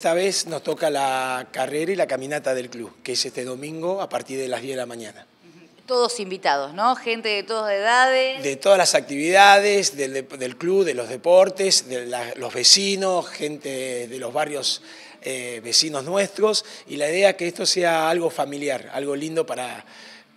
Esta vez nos toca la carrera y la caminata del club, que es este domingo a partir de las 10 de la mañana. Todos invitados, ¿no? Gente de todas edades. De todas las actividades, del, club, de los deportes, de los vecinos, gente de los barrios eh, vecinos nuestros. Y la idea es que esto sea algo familiar, algo lindo para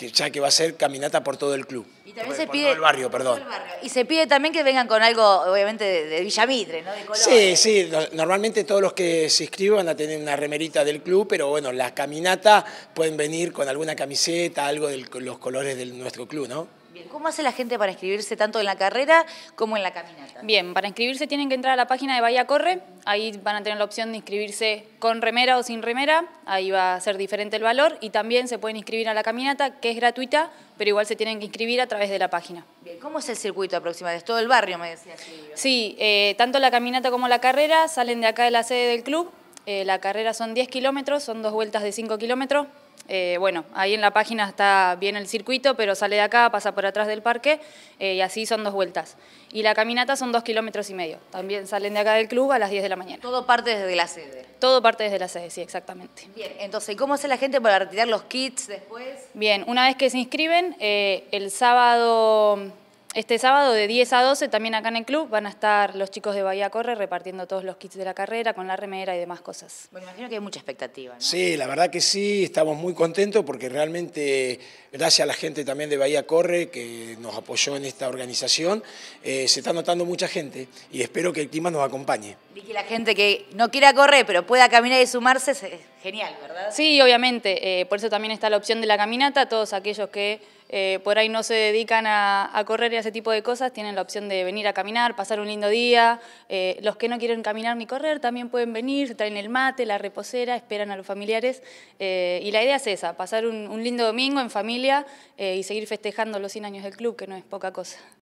ya que va a ser caminata por todo el club. Y también se pide, el barrio, perdón. Y se pide también que vengan con algo, obviamente, de, Villa Villamitre, ¿no? sí, sí. normalmente todos los que se inscriban van a tener una remerita del club, pero bueno, las caminatas pueden venir con alguna camiseta, algo de los colores de nuestro club, ¿no? Bien, ¿cómo hace la gente para inscribirse tanto en la carrera como en la caminata? Bien, para inscribirse tienen que entrar a la página de Bahía Corre, ahí van a tener la opción de inscribirse con remera o sin remera, ahí va a ser diferente el valor y también se pueden inscribir a la caminata, que es gratuita, pero igual se tienen que inscribir a través de la página. Bien, ¿cómo es el circuito aproximadamente? ¿Es todo el barrio, me decías? Sí, eh, tanto la caminata como la carrera salen de acá de la sede del club, eh, la carrera son 10 kilómetros, son dos vueltas de 5 kilómetros, eh, bueno, ahí en la página está bien el circuito, pero sale de acá, pasa por atrás del parque eh, y así son dos vueltas. Y la caminata son dos kilómetros y medio. También salen de acá del club a las 10 de la mañana. Todo parte desde la sede. Todo parte desde la sede, sí, exactamente. Bien, entonces, ¿cómo hace la gente para retirar los kits después? Bien, una vez que se inscriben, eh, el sábado este sábado de 10 a 12 también acá en el club van a estar los chicos de Bahía Corre repartiendo todos los kits de la carrera con la remera y demás cosas. Bueno, imagino que hay mucha expectativa. Sí, la verdad que sí, estamos muy contentos porque realmente gracias a la gente también de Bahía Corre que nos apoyó en esta organización, eh, se está notando mucha gente y espero que el clima nos acompañe. Y que la gente que no quiera correr pero pueda caminar y sumarse es genial, ¿verdad? Sí, obviamente, eh, por eso también está la opción de la caminata, todos aquellos que eh, por ahí no se dedican a, correr y a ese tipo de cosas, tienen la opción de venir a caminar, pasar un lindo día. Eh, los que no quieren caminar ni correr también pueden venir, se traen el mate, la reposera, esperan a los familiares. Eh, y la idea es esa, pasar un, un lindo domingo en familia y seguir festejando los 100 años del club, que no es poca cosa.